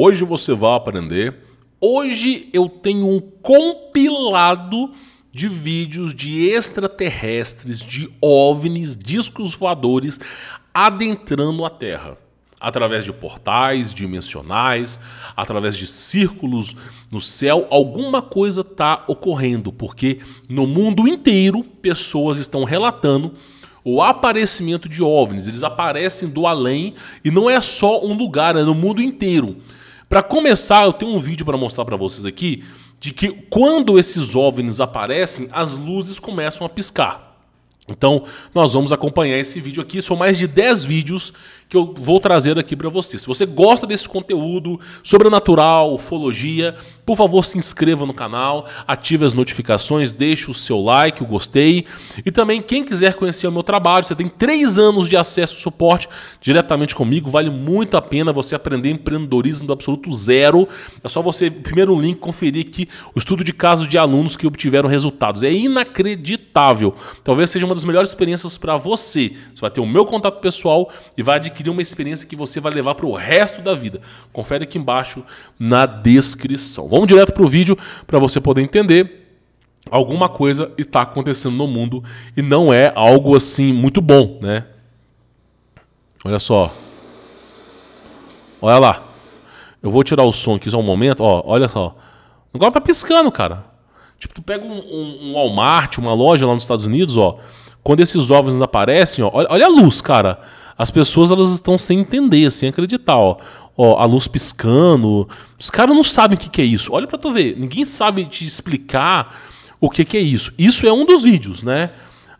hoje você vai aprender. Hoje eu tenho um compilado de vídeos de extraterrestres, de OVNIs, discos voadores adentrando a Terra. Através de portais dimensionais, através de círculos no céu, alguma coisa está ocorrendo, porque no mundo inteiro pessoas estão relatando o aparecimento de OVNIs. Eles aparecem do além e não é só um lugar, é no mundo inteiro. Para começar, eu tenho um vídeo para mostrar para vocês aqui de que quando esses OVNIs aparecem, as luzes começam a piscar. Então, nós vamos acompanhar esse vídeo aqui. São mais de 10 vídeos que eu vou trazer aqui para você. Se você gosta desse conteúdo sobrenatural, ufologia, por favor, se inscreva no canal, ative as notificações, deixe o seu like, o gostei. E também, quem quiser conhecer o meu trabalho, você tem 3 anos de acesso e suporte diretamente comigo. Vale muito a pena você aprender empreendedorismo do absoluto zero. É só você, primeiro link, conferir aqui o estudo de casos de alunos que obtiveram resultados. É inacreditável. Talvez seja uma uma das melhores experiências para você. Você vai ter o meu contato pessoal e vai adquirir uma experiência que você vai levar para o resto da vida. Confere aqui embaixo na descrição. Vamos direto para o vídeo para você poder entender alguma coisa está acontecendo no mundo e não é algo assim muito bom, né? Olha só. Olha lá. Eu vou tirar o som aqui só um momento. Ó, olha só. O negócio tá piscando, cara. Tipo, tu pega um, um, um Walmart, uma loja lá nos Estados Unidos, ó. Quando esses ovos aparecem, ó, olha a luz, cara. As pessoas elas estão sem entender, sem acreditar, ó. ó a luz piscando. Os caras não sabem o que, que é isso. Olha para tu ver, ninguém sabe te explicar o que, que é isso. Isso é um dos vídeos, né?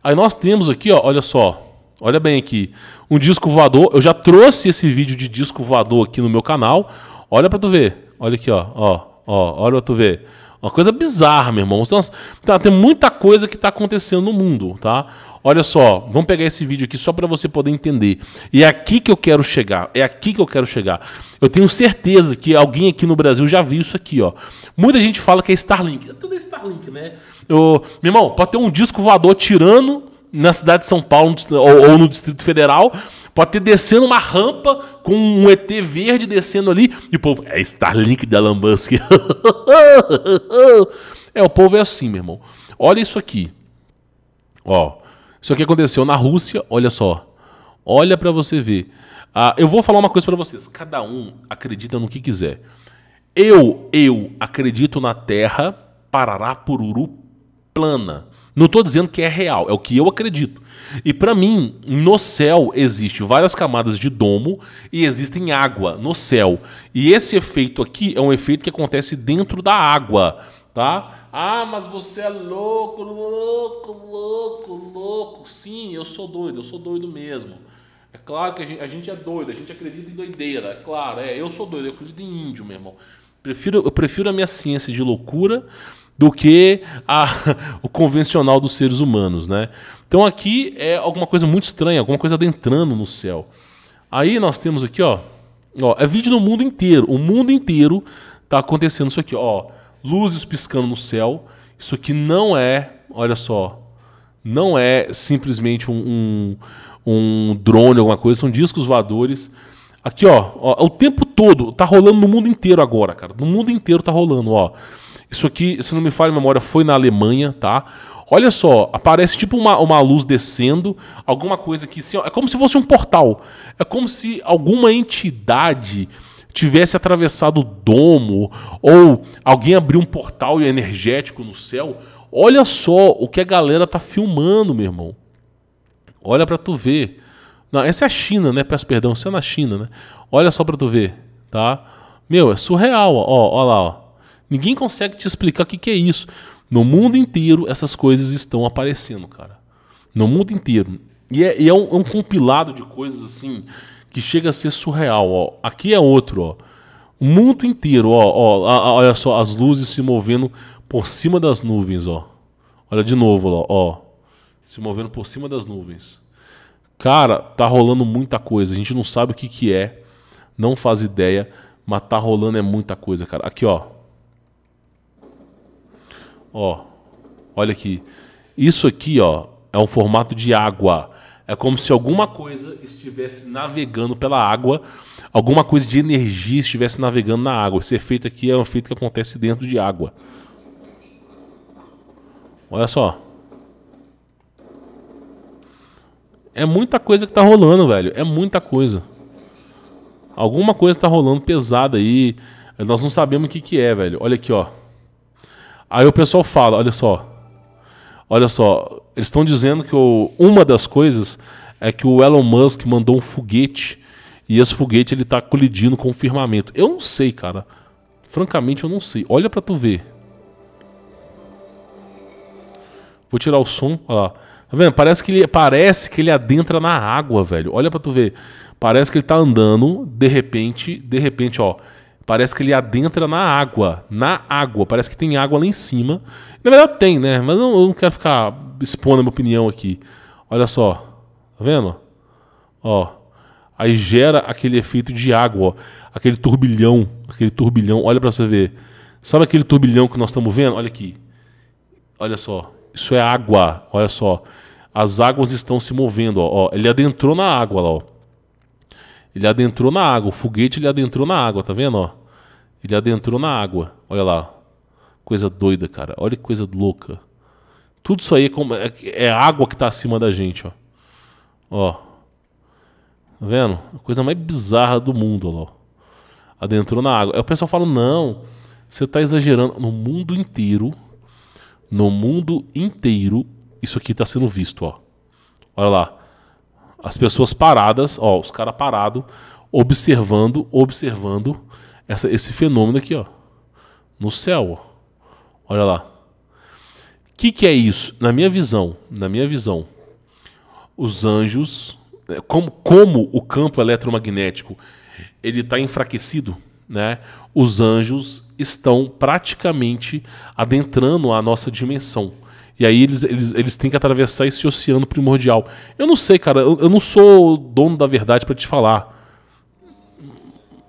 Aí nós temos aqui, ó, olha só. Olha bem aqui. Um disco voador. Eu já trouxe esse vídeo de disco voador aqui no meu canal. Olha para tu ver. Olha aqui, ó. Ó, ó. Olha pra tu ver. Uma coisa bizarra, meu irmão. Então, assim, tá, tem muita coisa que tá acontecendo no mundo, tá? Olha só, vamos pegar esse vídeo aqui só para você poder entender. E é aqui que eu quero chegar. É aqui que eu quero chegar. Eu tenho certeza que alguém aqui no Brasil já viu isso aqui, ó. Muita gente fala que é Starlink. É tudo é Starlink, né? Eu, meu irmão, pode ter um disco voador tirando na cidade de São Paulo ou, ou no Distrito Federal. Pode ter descendo uma rampa com um ET verde descendo ali. E o povo, é Starlink da Elon Musk. é, o povo é assim, meu irmão. Olha isso aqui. Ó. Isso aqui aconteceu na Rússia, olha só. Olha para você ver. Ah, eu vou falar uma coisa para vocês. Cada um acredita no que quiser. Eu, eu acredito na Terra Parará Pururu plana. Não estou dizendo que é real, é o que eu acredito. E para mim, no céu existe várias camadas de domo e existem água no céu. E esse efeito aqui é um efeito que acontece dentro da água, tá? Ah, mas você é louco, louco, louco, louco. Sim, eu sou doido, eu sou doido mesmo. É claro que a gente, a gente é doido, a gente acredita em doideira, é claro, é, eu sou doido, eu acredito em índio, meu irmão. Prefiro, eu prefiro a minha ciência de loucura do que a, o convencional dos seres humanos, né? Então aqui é alguma coisa muito estranha, alguma coisa adentrando no céu. Aí nós temos aqui, ó, ó é vídeo no mundo inteiro, o mundo inteiro tá acontecendo isso aqui, ó luzes piscando no céu. Isso aqui não é, olha só, não é simplesmente um, um, um drone, alguma coisa, são discos voadores. Aqui, ó, ó, o tempo todo, tá rolando no mundo inteiro agora, cara. No mundo inteiro tá rolando, ó. Isso aqui, se não me falha a memória, foi na Alemanha, tá? Olha só, aparece tipo uma, uma luz descendo, alguma coisa que. Assim, ó, é como se fosse um portal. É como se alguma entidade tivesse atravessado o domo ou alguém abriu um portal energético no céu. Olha só o que a galera tá filmando, meu irmão. Olha para tu ver. Não, essa é a China, né? Peço perdão, isso é na China, né? Olha só para tu ver, tá? Meu, é surreal, ó, ó lá, ó. Ninguém consegue te explicar o que, que é isso. No mundo inteiro, essas coisas estão aparecendo, cara. No mundo inteiro. E é, e é, um, é um compilado de coisas assim que chega a ser surreal, ó. Aqui é outro, ó. O mundo inteiro, ó, ó, a, olha só, as luzes se movendo por cima das nuvens, ó. Olha de novo, ó, ó. Se movendo por cima das nuvens. Cara, tá rolando muita coisa. A gente não sabe o que que é. Não faz ideia, mas tá rolando é muita coisa, cara. Aqui, ó. Ó. Olha aqui. Isso aqui, ó, é um formato de água. É como se alguma coisa estivesse navegando pela água, alguma coisa de energia estivesse navegando na água. Esse efeito aqui é um efeito que acontece dentro de água. Olha só. É muita coisa que tá rolando, velho. É muita coisa. Alguma coisa tá rolando pesada aí. Nós não sabemos o que que é, velho. Olha aqui, ó. Aí o pessoal fala, olha só. Olha só, eles estão dizendo que o, uma das coisas é que o Elon Musk mandou um foguete e esse foguete ele tá colidindo com o firmamento. Eu não sei, cara. Francamente, eu não sei. Olha para tu ver. Vou tirar o som, olha lá. Tá vendo? Parece que ele, parece que ele adentra na água, velho. Olha para tu ver. Parece que ele tá andando, de repente, de repente, ó. Parece que ele adentra na água. Na água. Parece que tem água lá em cima. Na verdade tem, né? Mas eu não quero ficar expondo a minha opinião aqui. Olha só. Tá vendo? Ó. Aí gera aquele efeito de água. Ó. Aquele turbilhão. Aquele turbilhão. Olha pra você ver. Sabe aquele turbilhão que nós estamos vendo? Olha aqui. Olha só. Isso é água. Olha só. As águas estão se movendo. Ó. ó. Ele adentrou na água lá. Ó. Ele adentrou na água. O foguete ele adentrou na água, tá vendo? Ó? Ele adentrou na água. Olha lá. Coisa doida, cara. Olha que coisa louca. Tudo isso aí é, como, é, é água que tá acima da gente, ó. Ó. Tá vendo? A coisa mais bizarra do mundo, ó. Adentrou na água. Aí o pessoal fala: não, você tá exagerando. No mundo inteiro. No mundo inteiro, isso aqui tá sendo visto, ó. Olha lá. As pessoas paradas, ó, os caras parados, observando, observando essa, esse fenômeno aqui, ó. No céu, ó. Olha lá. O que, que é isso? Na minha visão, na minha visão, os anjos, né, como, como o campo eletromagnético ele está enfraquecido, né? Os anjos estão praticamente adentrando a nossa dimensão. E aí eles, eles, eles têm que atravessar esse oceano primordial. Eu não sei, cara, eu, eu não sou dono da verdade para te falar.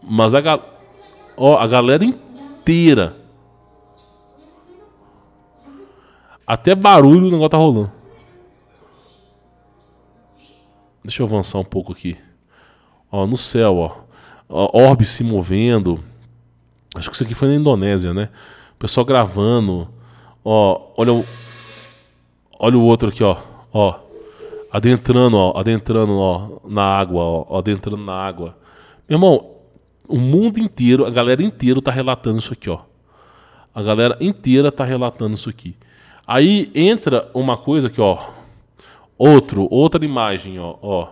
Mas a, galera. ó, a galera inteira. Até barulho o negócio tá rolando. Deixa eu avançar um pouco aqui. Ó, no céu, ó. ó orbe se movendo. Acho que isso aqui foi na Indonésia, né? O pessoal gravando. Ó, olha o. Olha o outro aqui, ó. Ó. Adentrando, ó. Adentrando, ó. Na água, ó. Adentrando na água. Meu irmão, o mundo inteiro, a galera inteira tá relatando isso aqui, ó. A galera inteira tá relatando isso aqui. Aí entra uma coisa aqui, ó. Outro, outra imagem, ó, ó.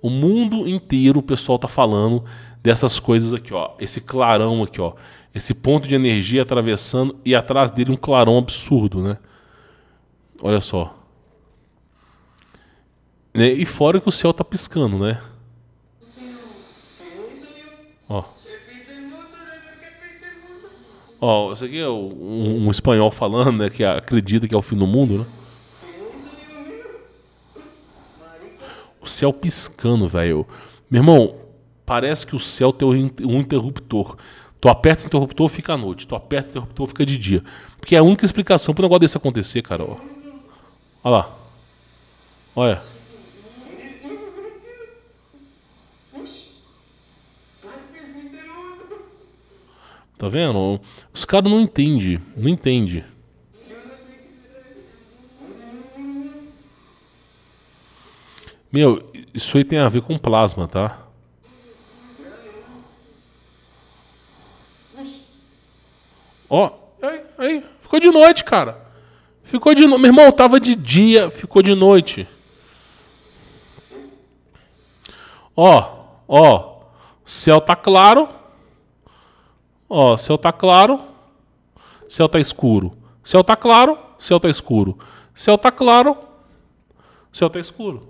O mundo inteiro o pessoal tá falando dessas coisas aqui, ó. Esse clarão aqui, ó. Esse ponto de energia atravessando e atrás dele um clarão absurdo, né? Olha só. Né, e fora que o céu tá piscando, né? Ó. Ó, isso aqui é um, um espanhol falando, né? Que acredita que é o fim do mundo, né? O céu piscando, velho. Meu irmão, parece que o céu tem um interruptor. Tu aperta o interruptor, fica à noite. Tu aperta o interruptor, fica de dia. Porque é a única explicação pro negócio desse acontecer, cara. Ó. Olha lá. Olha. Tá vendo? Os caras não entendem. Não entendem. Meu, isso aí tem a ver com plasma, tá? Ó, aí, aí, ficou de noite, cara. Ficou de no... Meu irmão, tava de dia, ficou de noite. Ó, ó. Céu tá claro. Ó, céu tá claro. Céu tá escuro. Céu tá claro, céu tá escuro. Céu tá claro, céu tá escuro.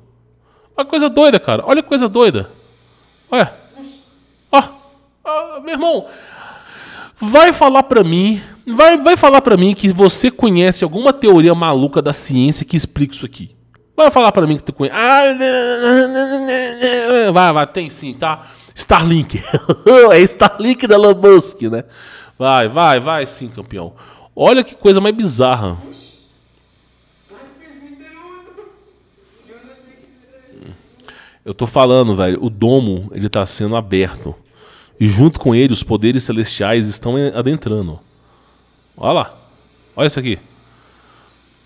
Uma coisa doida, cara. Olha que coisa doida. Olha. Ó. ó meu irmão, Vai falar para mim, vai, vai falar para mim que você conhece alguma teoria maluca da ciência que explica isso aqui. Vai falar para mim que tu conhece. Ah, vai, vai, tem sim, tá? Starlink. é Starlink da Elon Musk, né? Vai, vai, vai sim, campeão. Olha que coisa mais bizarra. Eu tô falando, velho, o domo, ele tá sendo aberto e junto com ele os poderes celestiais estão adentrando. Olha lá. Olha isso aqui.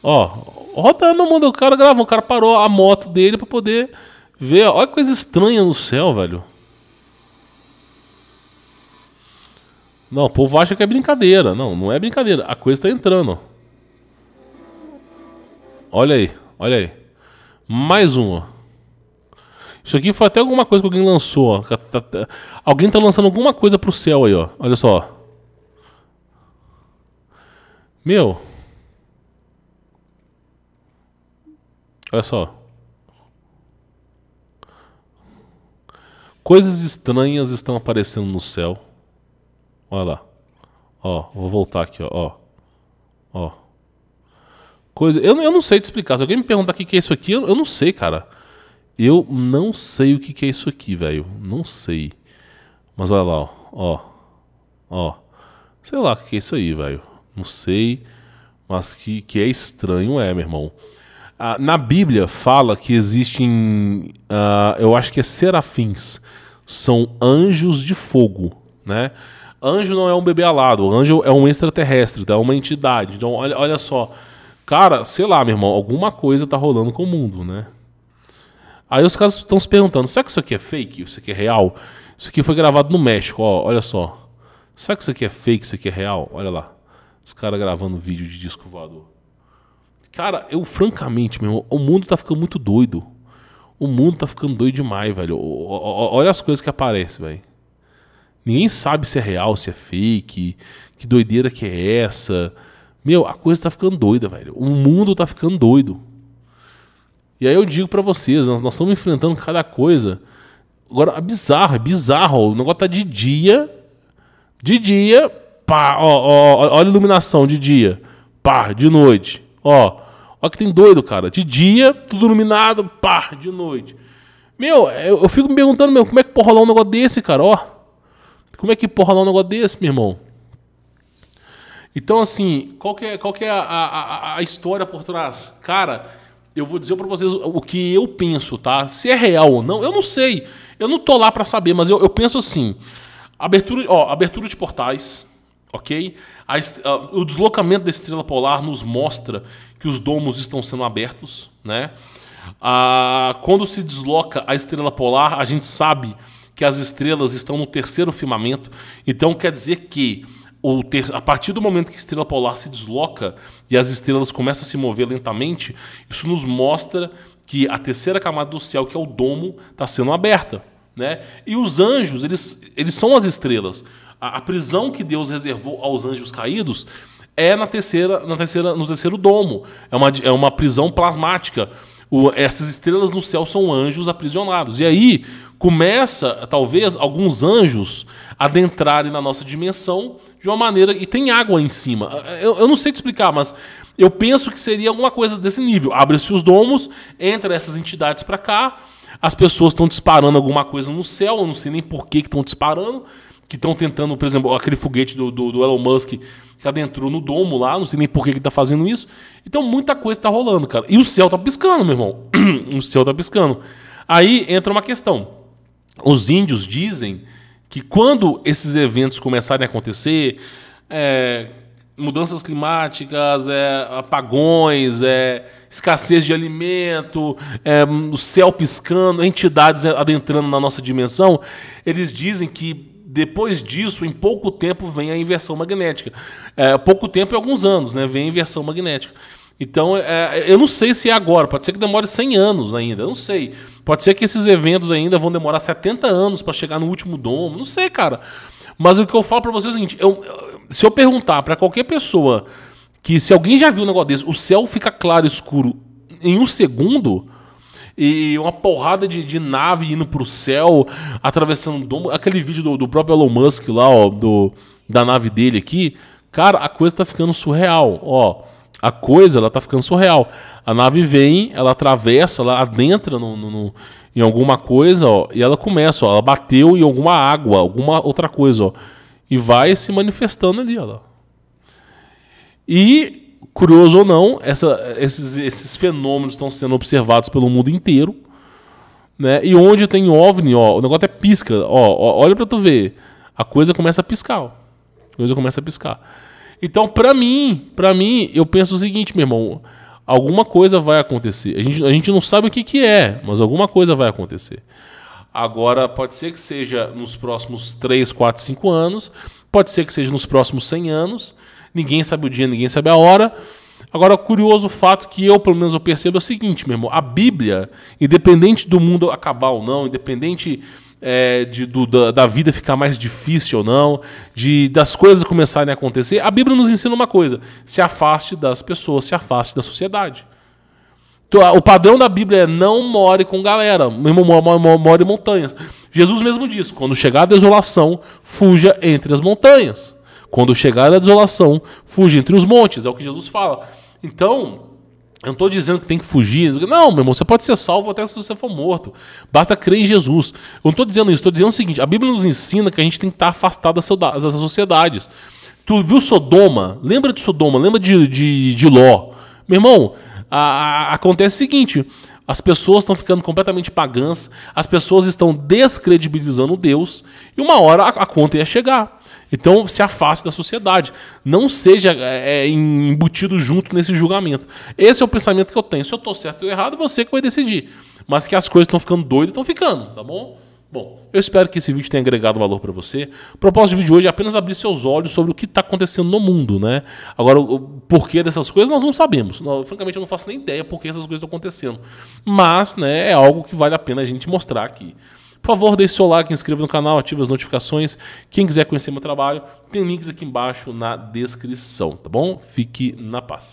Ó, rodando, mano. O cara gravou. O cara parou a moto dele para poder ver. Olha que coisa estranha no céu, velho. Não, o povo acha que é brincadeira. Não, não é brincadeira. A coisa tá entrando. Olha aí, olha aí. Mais uma. Isso aqui foi até alguma coisa que alguém lançou. Ó. Tá, tá, tá. Alguém tá lançando alguma coisa pro céu aí, ó. Olha só. Meu. Olha só. Coisas estranhas estão aparecendo no céu. Olha lá. Ó, vou voltar aqui, ó. Ó. ó. Coisa... Eu, eu não sei te explicar. Se alguém me perguntar o que, é isso aqui, eu, eu não sei, cara. Eu não sei o que, que é isso aqui, velho. Não sei. Mas olha lá, ó. Ó. ó. Sei lá o que, que é isso aí, velho. Não sei. Mas que, que é estranho, é, meu irmão. Ah, na Bíblia fala que existem. Ah, eu acho que é serafins. São anjos de fogo, né? Anjo não é um bebê alado, anjo é um extraterrestre, tá? é uma entidade. Então, olha, olha só. Cara, sei lá, meu irmão, alguma coisa tá rolando com o mundo, né? Aí os caras estão se perguntando: será que isso aqui é fake? Isso aqui é real? Isso aqui foi gravado no México, ó, olha só. Será que isso aqui é fake? Isso aqui é real? Olha lá. Os caras gravando vídeo de disco voador. Cara, eu francamente, meu irmão, o mundo tá ficando muito doido. O mundo tá ficando doido demais, velho. O, o, olha as coisas que aparecem, velho. Ninguém sabe se é real, se é fake. Que doideira que é essa. Meu, a coisa tá ficando doida, velho. O mundo tá ficando doido. E aí eu digo para vocês, nós, nós estamos enfrentando cada coisa. Agora, é bizarro, é bizarro. O negócio tá de dia. De dia, pá, ó, ó, ó olha a iluminação de dia. Pá, de noite. Ó, ó que tem doido, cara. De dia, tudo iluminado, pá, de noite. Meu, eu, eu fico me perguntando, meu, como é que pode rolar um negócio desse, cara? Ó, como é que pode rolar um negócio desse, meu irmão? Então, assim, qual que é, qual que é a, a, a história por trás? Cara, eu vou dizer para vocês o que eu penso, tá? Se é real ou não, eu não sei. Eu não tô lá para saber, mas eu, eu, penso assim: abertura, ó, abertura de portais, ok? A, a, ah, o deslocamento da estrela polar nos mostra que os domos estão sendo abertos, né? A, ah, quando se desloca a estrela polar, a gente sabe que as estrelas estão no terceiro firmamento. Então quer dizer que o ter, a partir do momento que a estrela polar se desloca e as estrelas começam a se mover lentamente, isso nos mostra que a terceira camada do céu, que é o domo, está sendo aberta. Né? E os anjos, eles, eles são as estrelas. A, a, prisão que Deus reservou aos anjos caídos é na terceira, na terceira, no terceiro domo. É uma, é uma prisão plasmática. O, essas estrelas no céu são anjos aprisionados. E aí, começa, talvez, alguns anjos adentrarem na nossa dimensão de uma maneira. E tem água em cima. Eu, eu não sei te explicar, mas eu penso que seria alguma coisa desse nível. Abre-se os domos, entra essas entidades para cá, as pessoas estão disparando alguma coisa no céu, eu não sei nem por que estão disparando. Que estão tentando, por exemplo, aquele foguete do, do, do, Elon Musk que adentrou no domo lá, não sei nem por que ele está fazendo isso. Então muita coisa está rolando, cara. E o céu está piscando, meu irmão. o céu está piscando. Aí entra uma questão os índios dizem que quando esses eventos começarem a acontecer, é, mudanças climáticas, é, apagões, é, escassez de alimento, é, o céu piscando, entidades adentrando na nossa dimensão, eles dizem que depois disso, em pouco tempo, vem a inversão magnética. É, pouco tempo e é alguns anos, né? Vem a inversão magnética. Então, é, é, eu não sei se é agora, pode ser que demore 100 anos ainda, eu não sei. Pode ser que esses eventos ainda vão demorar 70 anos para chegar no último domo, não sei, cara. Mas o que eu falo para vocês é o seguinte: eu, se eu perguntar para qualquer pessoa que se alguém já viu um negócio desse, o céu fica claro escuro em um segundo e uma porrada de, de nave indo pro céu, atravessando o domo. Aquele vídeo do, do próprio Elon Musk lá, ó, do, da nave dele aqui. Cara, a coisa tá ficando surreal, ó a coisa ela tá ficando surreal. A nave vem, ela atravessa, ela adentra no, no, no, em alguma coisa, ó, e ela começa, ó, ela bateu em alguma água, alguma outra coisa, ó, e vai se manifestando ali, ó. E, curioso ou não, essa, esses, esses fenômenos estão sendo observados pelo mundo inteiro, né? E onde tem OVNI, ó, o negócio é pisca, ó, ó olha para tu ver, a coisa começa a piscar, ó. a coisa começa a piscar. Então, para mim, para mim, eu penso o seguinte, meu irmão, alguma coisa vai acontecer. A gente, a gente não sabe o que, que é, mas alguma coisa vai acontecer. Agora, pode ser que seja nos próximos 3, 4, 5 anos, pode ser que seja nos próximos 100 anos, ninguém sabe o dia, ninguém sabe a hora. Agora, curioso fato que eu, pelo menos, eu percebo é o seguinte, meu irmão, a Bíblia, independente do mundo acabar ou não, independente é, de, do, da, da, vida ficar mais difícil ou não, de das coisas começarem a acontecer. A Bíblia nos ensina uma coisa: se afaste das pessoas, se afaste da sociedade. Então, o padrão da Bíblia é não more com galera, more em montanhas. Jesus mesmo diz: quando chegar a desolação, fuja entre as montanhas. Quando chegar a desolação, fuja entre os montes. É o que Jesus fala. Então, eu não estou dizendo que tem que fugir. Não, meu irmão, você pode ser salvo até se você for morto. Basta crer em Jesus. Eu não estou dizendo isso, estou dizendo o seguinte: a Bíblia nos ensina que a gente tem que estar afastado das sociedades. Tu viu Sodoma? Lembra de Sodoma, lembra de, de, de Ló. Meu irmão, a, a, acontece o seguinte: as pessoas estão ficando completamente pagãs, as pessoas estão descredibilizando Deus, e uma hora a, conta ia chegar. Então se afaste da sociedade, não seja é, é, embutido junto nesse julgamento. Esse é o pensamento que eu tenho. Se eu estou certo ou errado, você que vai decidir. Mas que as coisas estão ficando doidas, estão ficando, tá bom? Bom, eu espero que esse vídeo tenha agregado valor para você. O propósito do vídeo de hoje é apenas abrir seus olhos sobre o que está acontecendo no mundo, né? Agora, o porquê dessas coisas nós não sabemos. Nós, francamente, eu não faço nem ideia por que essas coisas estão acontecendo. Mas, né, é algo que vale a pena a gente mostrar aqui. Por favor, deixe seu like, inscreva no canal, ative as notificações. Quem quiser conhecer meu trabalho, tem links aqui embaixo na descrição, tá bom? Fique na paz.